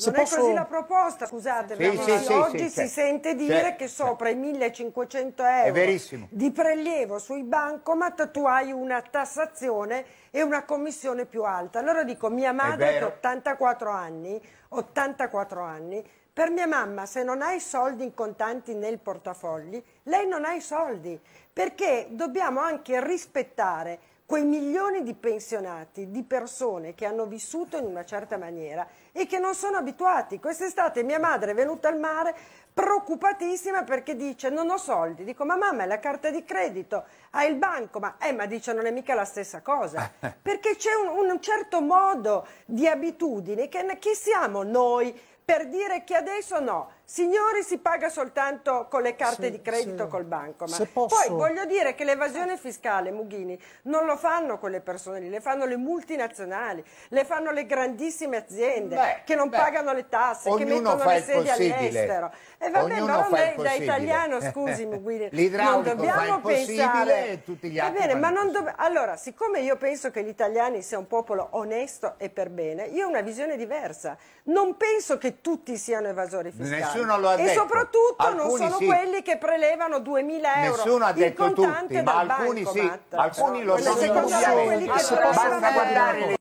Se non posso... è così la proposta, scusate, sì, sì, sì, oggi si cioè, sente dire cioè, che sopra cioè. i 1500 euro di prelievo sui bancomat tu hai una tassazione e una commissione più alta. Allora dico, mia madre che ha 84 anni, 84 anni, per mia mamma se non hai soldi in contanti nel portafogli, lei non ha i soldi, perché dobbiamo anche rispettare quei milioni di pensionati, di persone che hanno vissuto in una certa maniera e che non sono abituati. Quest'estate mia madre è venuta al mare preoccupatissima perché dice non ho soldi, dico ma mamma è la carta di credito, hai il banco, ma, eh, ma dice non è mica la stessa cosa, perché c'è un, un, certo modo di abitudini che chi siamo noi per dire che adesso no, signori si paga soltanto con le carte sì, di credito sì. col banco. Ma posso... Poi voglio dire che l'evasione fiscale, Mughini, non lo fanno quelle persone lì, le fanno le multinazionali, le fanno le grandissime aziende beh, che non beh, pagano le tasse, che mettono le sedi all'estero. E eh, vabbè, Ognuno ma eh, eh, non è, da italiano, scusimi Guido, non dobbiamo pensare... Tutti gli altri Va bene, ma non do... Allora, siccome io penso che gli italiani sia un popolo onesto e per bene, io ho una visione diversa. Non penso che tutti siano evasori fiscali. Nessuno lo ha e detto. E soprattutto alcuni non sono sì. quelli che prelevano 2000 euro Nessuno ha detto contante tutti, ma alcuni bancomat. sì. Alcuni no, lo sono. Secondo me quelli che prelevano... Basta guardare